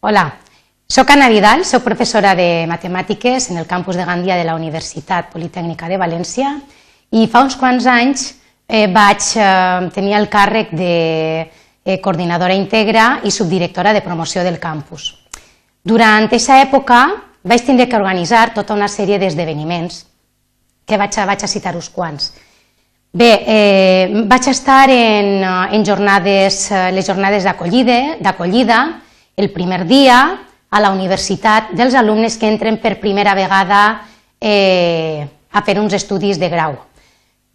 Hola, sóc Anna Vidal, sóc professora de matemàtiques en el campus de Gandia de la Universitat Politècnica de València i fa uns quants anys eh, vaig eh, tenir el càrrec de eh, coordinadora íntegra i subdirectora de promoció del campus. Durant aquesta època vaig tindre que organitzar tota una sèrie d'esdeveniments que vaig a, vaig a citar uns quants. Bé, eh, vaig estar en, eh, en jornades, eh, les jornades d'acollida, el primer dia a la universitat dels alumnes que entren per primera vegada eh, a fer uns estudis de grau.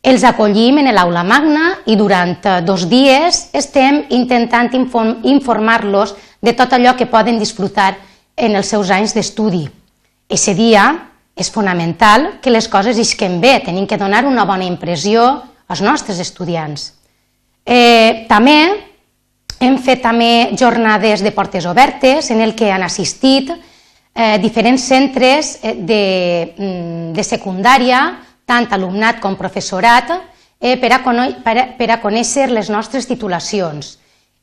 Els acollim en l'aula magna i durant eh, dos dies estem intentant inform informar-los de tot allò que poden disfrutar en els seus anys d'estudi. Ese dia és fonamental que les coses isquen bé, tenim que donar una bona impressió als nostres estudiants. Eh, també hem fet també jornades de portes obertes en el que han assistit eh, diferents centres eh, de, mm, de secundària, tant alumnat com professorat, eh, per, a, per, a, per a conèixer les nostres titulacions.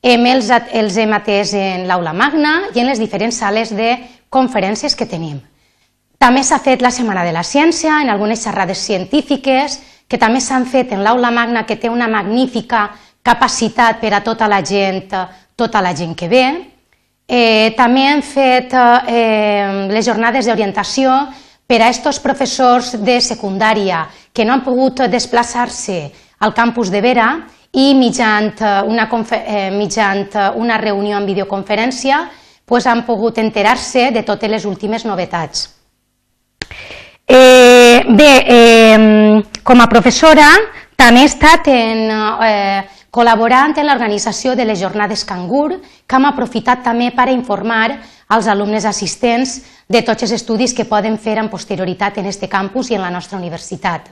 Hem els, els hem atès en l'aula magna i en les diferents sales de conferències que tenim. També s'ha fet la Setmana de la Ciència en algunes xerrades científiques que també s'han fet en l'aula magna que té una magnífica capacitat per a tota la gent, tota la gent que ve. Eh, també hem fet eh, les jornades d'orientació per a aquests professors de secundària que no han pogut desplaçar-se al campus de Vera i mitjant eh, una, eh, mitjant eh, una reunió en videoconferència pues, han pogut enterar-se de totes les últimes novetats. Eh, bé, eh, com a professora també he estat en eh, col·laborant en l'organització de les jornades Cangur, que hem aprofitat també per a informar als alumnes assistents de tots els estudis que poden fer en posterioritat en este campus i en la nostra universitat.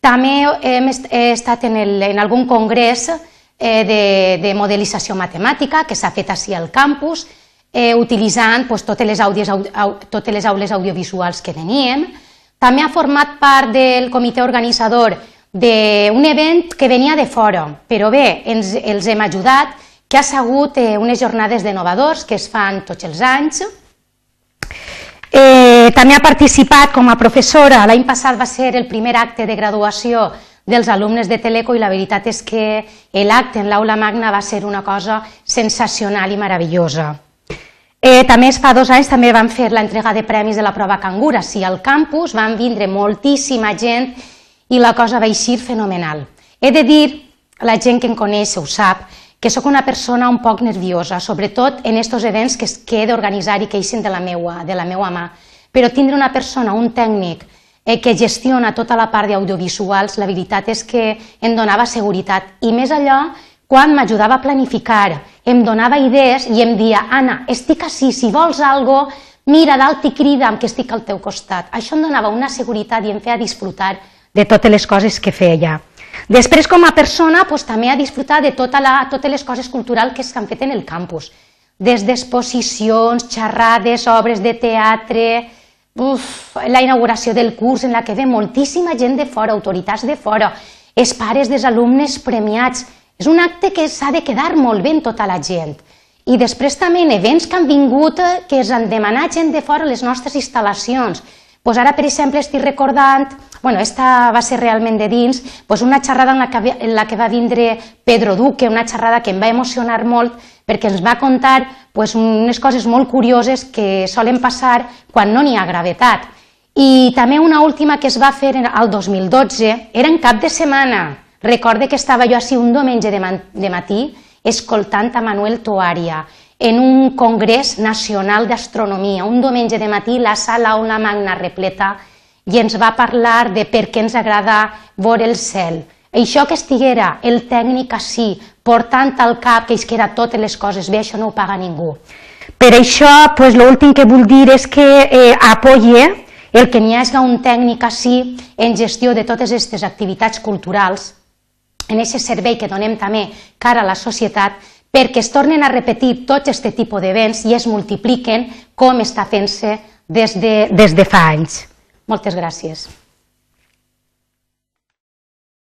També hem estat en, el, en algun congrés eh, de, de modelització matemàtica que s'ha fet així al campus, eh, utilitzant pues, totes, les àudies, totes les aules audiovisuals que teníem. També ha format part del comitè organitzador d'un event que venia de fora, però bé, ens, els hem ajudat, que ha segut eh, unes jornades de novadors que es fan tots els anys. Eh, també ha participat com a professora, l'any passat va ser el primer acte de graduació dels alumnes de Teleco i la veritat és que l'acte en l'aula magna va ser una cosa sensacional i meravellosa. Eh, també fa dos anys també van fer l'entrega de premis de la prova cangura, sí, al campus van vindre moltíssima gent i la cosa va eixir fenomenal. He de dir, la gent que em coneix ho sap, que sóc una persona un poc nerviosa, sobretot en aquests events que, que he d'organitzar i que eixen de la, meua, de la meua mà. Però tindre una persona, un tècnic, eh, que gestiona tota la part d'audiovisuals, la veritat és que em donava seguretat. I més allò, quan m'ajudava a planificar, em donava idees i em dia, Anna, estic així, si vols algo, mira dalt i crida'm que estic al teu costat. Això em donava una seguretat i em feia disfrutar de totes les coses que feia. Després, com a persona, doncs, també ha disfrutat de tota la, totes les coses culturals que s'han fet en el campus, des d'exposicions, xerrades, obres de teatre, uf, la inauguració del curs en la que ve moltíssima gent de fora, autoritats de fora, els pares dels alumnes premiats. És un acte que s'ha de quedar molt ben tota la gent. I després també en events que han vingut, eh, que ens han demanat gent de fora les nostres instal·lacions, Pues ara, per exemple, estic recordant, bueno, esta va ser realment de dins, pues una xerrada en la, que, en la que va vindre Pedro Duque, una xerrada que em va emocionar molt perquè ens va contar pues, unes coses molt curioses que solen passar quan no n'hi ha gravetat. I també una última que es va fer al 2012, era en cap de setmana. Recorde que estava jo així un diumenge de matí escoltant a Manuel Toària en un congrés nacional d'astronomia, un diumenge de matí, la sala Aula Magna repleta, i ens va parlar de per què ens agrada veure el cel. Això que estiguera el tècnic així, portant al cap que isquera queda totes les coses bé, això no ho paga ningú. Per això, pues, l'últim que vull dir és que eh, apoye el que n'hi hagi un tècnic així en gestió de totes aquestes activitats culturals, en aquest servei que donem també cara a la societat, perquè es tornen a repetir tots aquest tipus d'events i es multipliquen com està fent-se des, de, des de fa anys. Moltes gràcies.